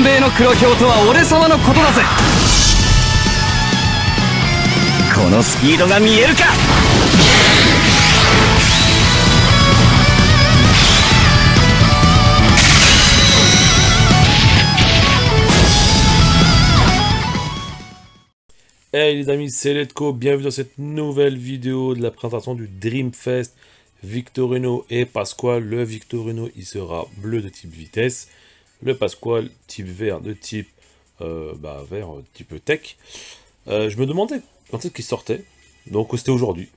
Hey les amis, c'est Letco, bienvenue dans cette nouvelle vidéo de la présentation du Dreamfest Victorino et Pasqua, Le Victorino, il sera bleu de type vitesse le Pasquale type vert de type euh, bah, vert euh, type tech. Euh, je me demandais quand est-ce qu'il sortait. Donc c'était aujourd'hui.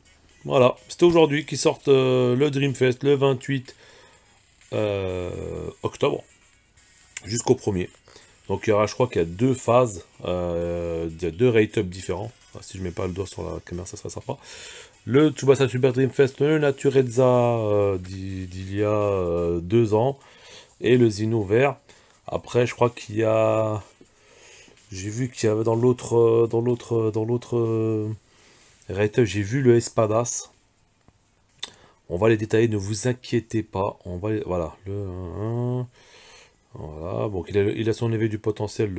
Voilà, c'était aujourd'hui qui sort le Dreamfest le 28 octobre jusqu'au 1er. Donc il y je crois qu'il y a deux phases, il y a deux rate-up différents. Ah, si je ne mets pas le doigt sur la caméra, ça sera sympa. Le Tsubasa Super Dreamfest, le Naturezza d'il y a deux ans, et le Zino vert. Après, je crois qu'il y a. J'ai vu qu'il y avait dans l'autre. Dans l'autre. Dans l'autre. Euh, j'ai vu le Espadas. On va les détailler, ne vous inquiétez pas. On va Voilà. Le Voilà. Bon, il a, son éveil du potentiel.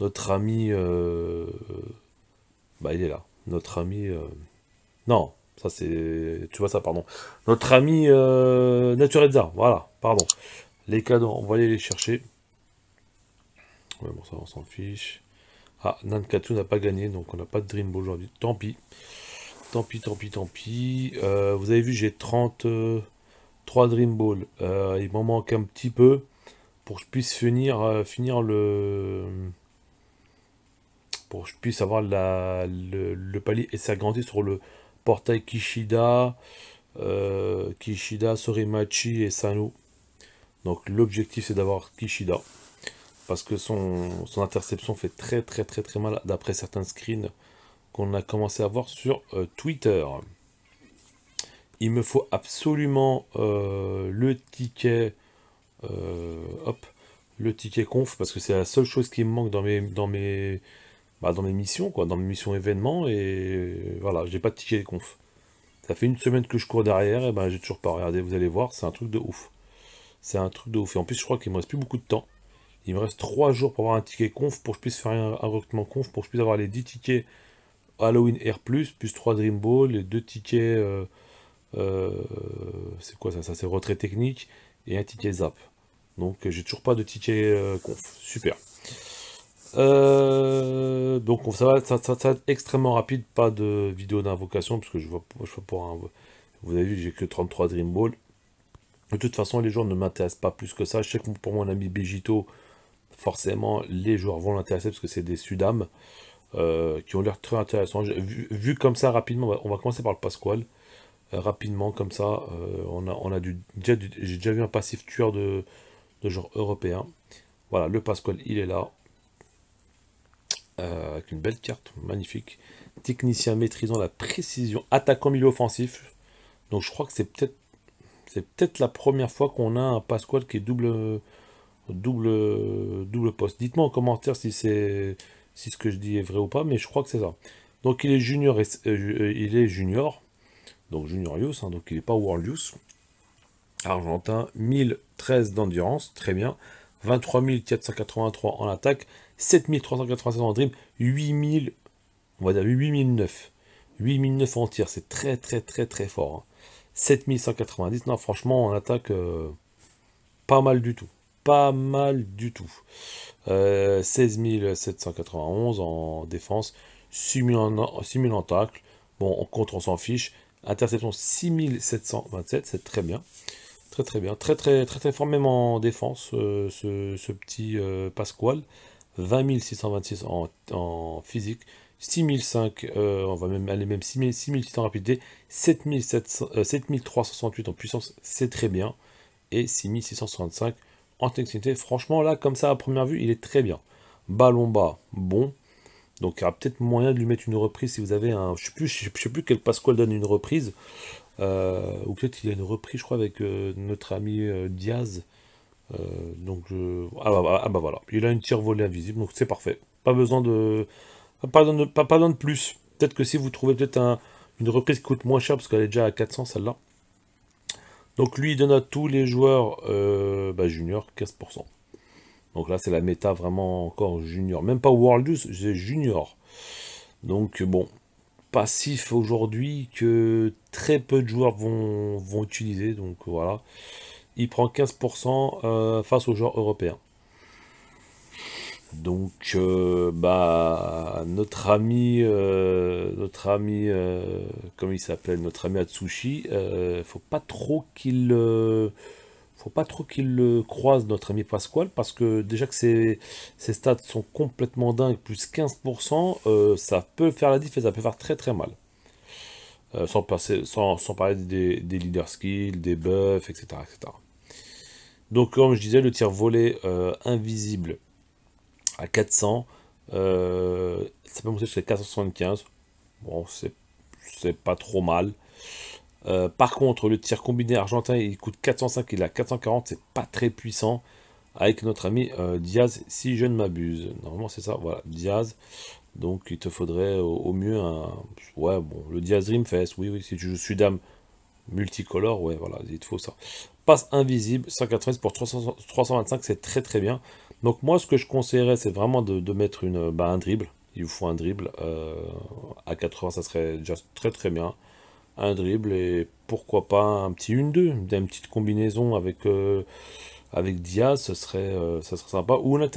Notre ami. Euh, bah, il est là. Notre ami. Euh, non, ça c'est. Tu vois ça, pardon. Notre ami euh... Naturezza. Voilà, pardon. Les cadres, on va aller les chercher. Ouais, bon, ça, on s'en fiche. Ah, Nankatsu n'a pas gagné, donc on n'a pas de Dream Ball aujourd'hui. Tant pis. Tant pis, tant pis, tant pis. Euh, vous avez vu, j'ai 33 euh, Dream Ball. Euh, il m'en manque un petit peu pour que je puisse finir, finir le... Pour que je puisse avoir le, palier et s'agrandir sur le portail Kishida, Kishida, Sorimachi et Sanu. Donc l'objectif c'est d'avoir Kishida. Parce que son, interception fait très très très très mal d'après certains screens qu'on a commencé à voir sur euh, Twitter. Il me faut absolument euh, le ticket. Euh, hop, le ticket conf, parce que c'est la seule chose qui me manque dans mes, dans mes, bah, dans mes missions, quoi, dans mes missions événements, et voilà, j'ai pas de ticket conf. Ça fait une semaine que je cours derrière, et ben j'ai toujours pas regardé, vous allez voir, c'est un truc de ouf. C'est un truc de ouf. Et en plus, je crois qu'il me reste plus beaucoup de temps. Il me reste 3 jours pour avoir un ticket conf, pour que je puisse faire un, recrutement conf, pour que je puisse avoir les 10 tickets Halloween Air Plus, 3 Dream Ball, les 2 tickets. Euh, euh, c'est quoi ça Ça, c'est retrait technique et un ticket zap. Donc, euh, j'ai toujours pas de ticket conf. Super. donc ça va, ça, ça être extrêmement rapide, pas de vidéo d'invocation, parce que je vois, je vois pour un, Vous avez vu, j'ai que 33 Dream Ball. De toute façon, les joueurs ne m'intéressent pas plus que ça. Je sais que pour mon ami Bégito, forcément, les joueurs vont l'intéresser parce que c'est des Sudam euh, qui ont l'air très intéressants. Vu, comme ça, rapidement, on va commencer par le Pasquale. Euh, rapidement, comme ça, euh, on a, on a du, déjà, j'ai déjà vu un passif tueur de, genre européen. Voilà, le Pasquale, il est là. avec une belle carte, magnifique. Technicien maîtrisant la précision, attaquant milieu offensif. Donc je crois que c'est peut-être c'est peut-être la première fois qu'on a un Pasquale qui est double, double, double poste. Dites-moi en commentaire si c'est si ce que je dis est vrai ou pas, mais je crois que c'est ça. Donc il est junior, euh, euh, il est junior, donc junior use, hein, donc il n'est pas world use. Argentin, 1013 d'endurance, très bien. 23 483 en attaque, 7396 en dream, 8000, on va dire 8009. 8009 en tir, c'est très très très très fort. Hein. 7190, non, franchement, on attaque euh, pas mal du tout. Pas mal du tout. 16791 euh, en défense, 6000 en, tacle. Bon, on contre, on s'en fiche. Interception 6727, c'est très bien. Très très bien. Très très très très fort en défense, euh, ce, petit Pasquale. 20 en, en physique, 6005, euh, on va même aller même 6600 en rapidité, 7368 euh, en puissance, c'est très bien, et 6665 en technicité. Franchement, là, comme ça, à première vue, il est très bien. Ballon bas, bon. Donc, il y aura peut-être moyen de lui mettre une reprise si vous avez un. Je ne sais, plus, je sais plus quel donne une reprise. Euh, ou peut-être il a une reprise, je crois, avec notre ami Diaz. donc, ah bah, ah, bah, voilà. Il a une tire volée invisible, donc c'est parfait. Pas besoin de pas besoin de, pas, de plus. Peut-être que si vous trouvez peut-être une reprise qui coûte moins cher, parce qu'elle est déjà à 400 celle-là. Donc lui, il donne à tous les joueurs euh, bah, junior 15%. Donc là, c'est la méta vraiment encore junior. Même pas World 2, c'est junior. Donc bon, passif aujourd'hui que très peu de joueurs vont, vont utiliser. Donc voilà, il prend 15% euh, face aux joueurs européens. Donc, euh, bah, notre ami, euh, notre ami, euh, comment il s'appelle, notre ami Atsushi, faut pas trop qu'il, faut pas trop qu'il croise notre ami Pasquale parce que déjà que ses, stats sont complètement dingues, plus 15%, ça peut faire la différence, ça peut faire très très mal. Sans, sans, parler des, des leader skills, des buffs, etc., etc. Donc, comme je disais, le tir volé invisible, 400. Euh, ça peut 475. Bon, c'est pas trop mal. Euh, par contre, le tir combiné argentin, il coûte 405, il a 440, c'est pas très puissant. Avec notre ami euh, Diaz, si je ne m'abuse. Normalement, c'est ça, voilà, Diaz. Donc, il te faudrait au, mieux un... Ouais, bon, le Diaz Rimfest, oui, oui, si tu joues dame multicolore, ouais, voilà, il te faut ça. Passe invisible, 180 pour 300, 325, c'est très très bien. Donc moi, ce que je conseillerais, c'est vraiment de, mettre une, bah, un dribble. Il vous faut un dribble. Euh, à 80, ça serait déjà très très bien. Un dribble et pourquoi pas un petit 1-2, une petite combinaison avec, euh, avec Diaz, ce serait, euh, ça serait sympa. Ou une,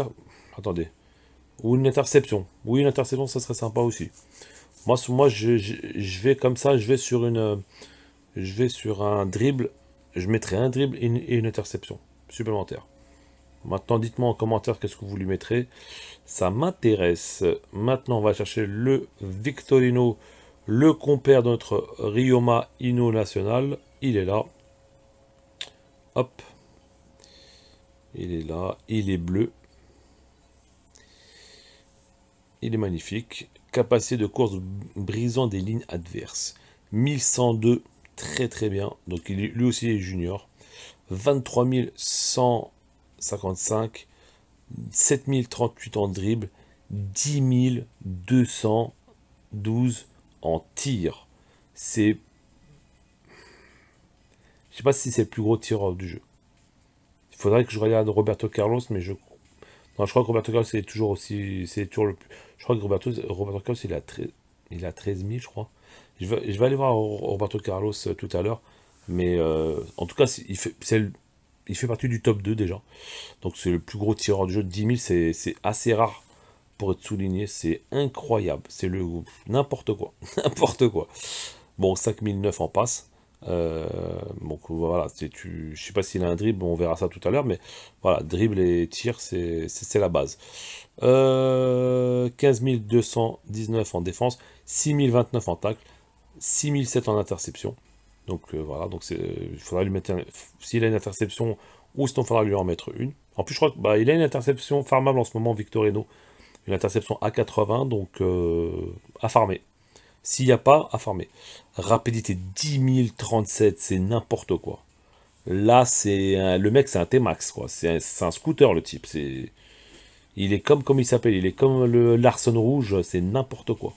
Attendez. Ou une interception. Oui, une interception, ça serait sympa aussi. Moi, moi je, vais comme ça, je vais sur une... Je vais sur un dribble, je mettrai un dribble et une interception supplémentaire. Maintenant, dites-moi en commentaire qu'est-ce que vous lui mettrez. Ça m'intéresse. Maintenant, on va chercher le Victorino, le compère de notre Rioma Inno National. Il est là. Hop. Il est là. Il est bleu. Il est magnifique. Capacité de course brisant des lignes adverses. 1102. Très très bien. Donc lui aussi est junior. 23 55, 7038 en dribble, 10 212 en tir. C'est. Je sais pas si c'est le plus gros tireur du jeu. Il faudrait que je regarde Roberto Carlos, mais je. Non, je crois que Roberto Carlos, c'est toujours aussi. C'est toujours le plus. Je crois que Roberto, Roberto Carlos, il a, 13... il a 000, je crois. Je vais, je vais aller voir Roberto Carlos euh, tout à l'heure. Mais euh, en tout cas, c'est le il fait partie du top 2 déjà. Donc c'est le plus gros tireur du jeu. 10 000, c'est assez rare pour être souligné. C'est incroyable. C'est le n'importe quoi. n'importe quoi. Bon, 5009 en passe. Euh, donc voilà, tu, je sais pas s'il a un dribble, on verra ça tout à l'heure, mais voilà, dribble et tir, c'est la base. 15 euh, 219 en défense, 6029 en tacle, 6007 en interception. Donc euh, voilà, donc il faudra lui mettre S'il a une interception, ou sinon il faudra lui en mettre une. En plus, je crois qu'il bah, a une interception farmable en ce moment, Victorino. Une interception à 80, donc euh, à farmer. S'il n'y a pas, à farmer. Rapidité 037, c'est n'importe quoi. Là, c'est le mec, c'est un T-Max, quoi. C'est un... scooter, le type. C'est... Il est comme, comme il s'appelle, il est comme le Rouge, c'est n'importe quoi.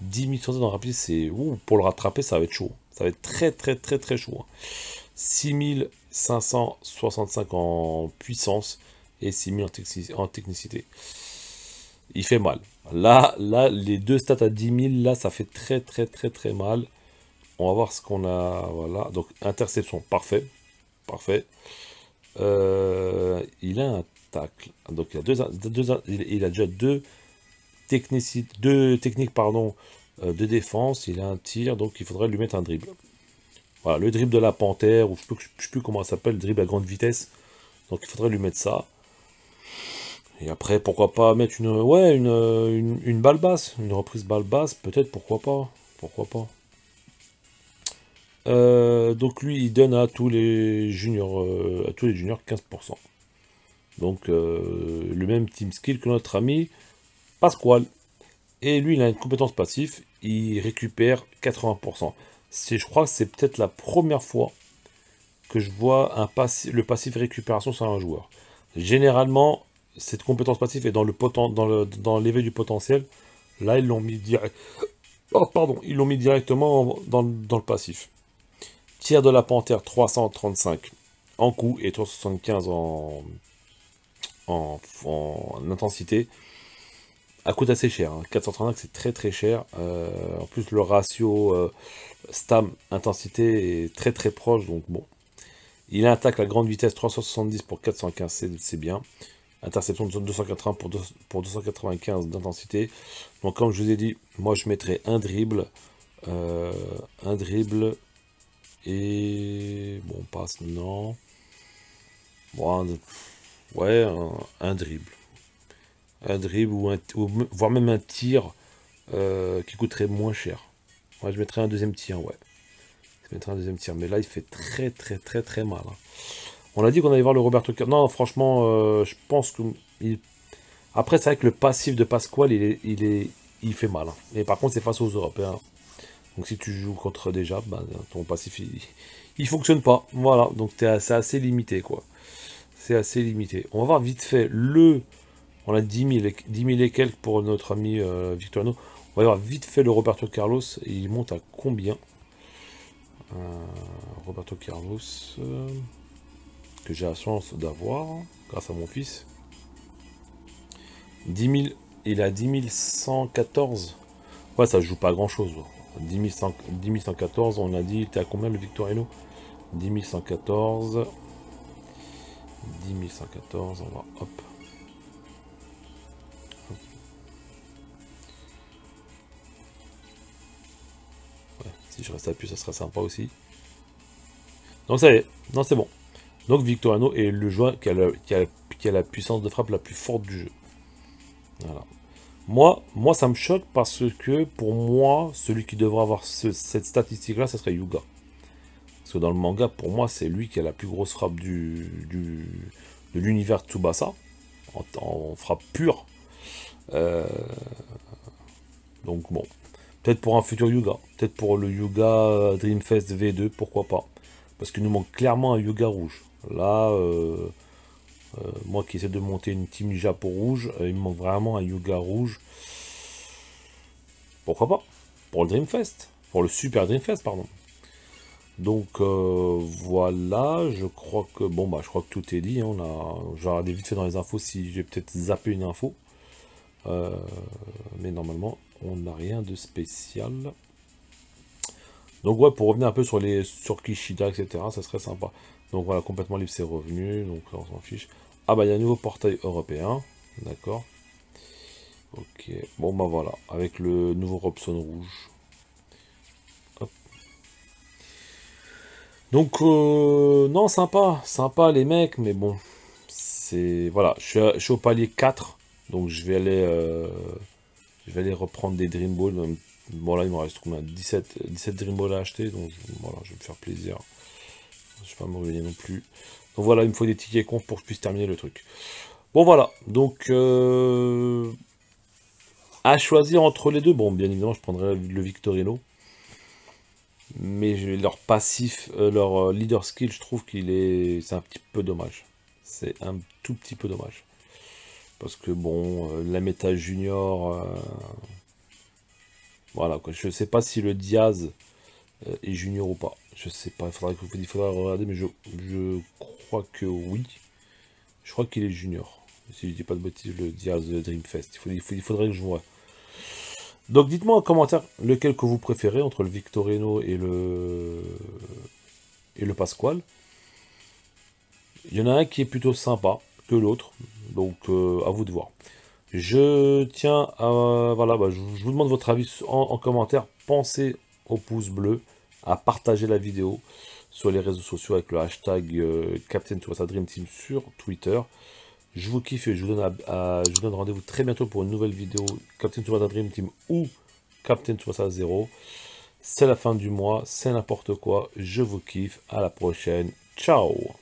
10 037 en rapidité, c'est... Pour le rattraper, ça va être chaud. Ça va être très très très très chaud. 6565 hein. en puissance et 6000 en, en, technicité. Il fait mal. Là, là, les deux stats à 10 000, là, ça fait très très très très mal. On va voir ce qu'on a. Voilà. Donc, interception, parfait. Parfait. Euh, il a un tacle. Donc, il a, deux, il, a déjà deux, techniques deux techniques pardon, euh, de défense, il a un tir, donc il faudrait lui mettre un dribble. Voilà, le dribble de la panthère, ou je ne sais plus comment ça s'appelle, dribble à grande vitesse. Donc il faudrait lui mettre ça. Et après, pourquoi pas mettre une, ouais, une, une, balle basse, une reprise balle basse, peut-être, pourquoi pas, pourquoi pas. Euh, donc lui, il donne à tous les juniors, euh, à tous les juniors 15%. Donc le même team skill que notre ami Pasquale. Et lui, il a une compétence passive, il récupère 80%. Je crois que c'est peut-être la première fois que je vois un le passif récupération sur un joueur. Généralement, cette compétence passive est dans le dans l'éveil du potentiel. Là, ils l'ont mis direct. Oh, pardon, mis directement dans, le passif. Tier de la panthère 335 en coût et 375 en, en intensité à assez cher. 435 hein. c'est très très cher. Euh, en plus le ratio euh, stam intensité est très très proche donc bon. Il attaque la grande vitesse 370 pour 415 c'est bien. Interception de 280 pour, pour 295 d'intensité. Donc comme je vous ai dit, moi je mettrais un dribble. Euh, un dribble. Et bon, on passe non. ouais, un dribble un dribble ou, un, voire même un tir euh, qui coûterait moins cher. Moi, je mettrais un deuxième tir, ouais. Je mettrais un deuxième tir, mais là, il fait très, très, très, très mal. Hein. On a dit qu'on allait voir le Roberto Carlos. Non, franchement, euh, je pense que. Après, c'est vrai que le passif de Pasquale, il, est, il, est, il fait mal. Et hein. par contre, c'est face aux Européens. Hein. Donc, si tu joues contre déjà, ben, ton passif, il, fonctionne pas. Voilà, donc c'est assez limité, quoi. C'est assez limité. On va voir vite fait le on a 10 000, et, quelques pour notre ami euh, Victorino. On va voir vite fait le Roberto Carlos. Et il monte à combien euh, Roberto Carlos, euh, que j'ai la chance d'avoir grâce à mon fils. 10 000, il a 10 114. Ouais, ça joue pas grand chose. 10, 114, on a dit, à combien le Victorino 10 114. 10 114, on va hop. reste à plus, ça sera sympa aussi. Donc ça y est, non c'est bon. Donc Victoriano est le joint qui a, la, la, puissance de frappe la plus forte du jeu. Moi, moi ça me choque parce que pour moi, celui qui devrait avoir cette statistique-là, ce serait Yuga. Parce que dans le manga, pour moi, c'est lui qui a la plus grosse frappe du, du de l'univers Tsubasa. En, frappe pure. Euh, donc bon, Peut-être pour un futur yoga, Peut-être pour le Yuga euh, Dreamfest V2, pourquoi pas. Parce qu'il nous manque clairement un yoga rouge. Là, euh, euh, moi qui essaie de monter une team Japon rouge, il me manque vraiment un yoga rouge. Pourquoi pas Pour le Dreamfest. Pour le Super Dreamfest, pardon. Donc voilà, je crois que bon bah je crois que tout est dit. Je hein. on a, vite fait dans les infos si j'ai peut-être zappé une info, mais normalement on n'a rien de spécial. Donc ouais, pour revenir un peu sur les sur Kishida, etc., ça serait sympa. Donc voilà, complètement libre c'est revenu, donc on s'en fiche. Ah bah il y a un nouveau portail européen, d'accord. Ok, bon bah voilà, avec le nouveau Robson rouge. Donc euh, non, sympa, sympa les mecs, mais bon, c'est... Voilà, je suis, je suis, au palier 4, donc je vais aller... Euh, je vais aller reprendre des Dream Balls. Bon, là, il me reste 17, 17 Dream Balls à acheter. Donc, voilà, je vais me faire plaisir. Je ne vais pas me ruiner non plus. Donc, voilà, il me faut des tickets conf pour que je puisse terminer le truc. Bon, voilà. Donc, euh, à choisir entre les deux. Bon, bien évidemment, je prendrai le Victorino. Mais leur passif, euh, leur euh, leader skill, je trouve qu'il est... C'est un petit peu dommage. C'est un tout petit peu dommage. Parce que bon, euh, la méta junior. Euh, voilà, quoi. je sais pas si le Diaz euh, est junior ou pas. Je sais pas, il faudra, regarder, mais je, crois que oui. Je crois qu'il est junior. Si je dis pas de bêtises, le Diaz de Dreamfest. Il, il, faudrait que je vois. Donc dites-moi en commentaire lequel que vous préférez entre le Victorino et le et le Pasquale. Il y en a un qui est plutôt sympa, l'autre. Donc euh, à vous de voir. Je tiens à... Voilà, bah, je, vous demande votre avis en, commentaire. Pensez au pouce bleu, à partager la vidéo sur les réseaux sociaux avec le hashtag euh, captain Captain sa Dream Team sur Twitter. Je vous kiffe et je vous donne, je vous donne rendez-vous très bientôt pour une nouvelle vidéo Captain Tsubasa Dream Team ou Captain sa zéro C'est la fin du mois, c'est n'importe quoi. Je vous kiffe. À la prochaine. Ciao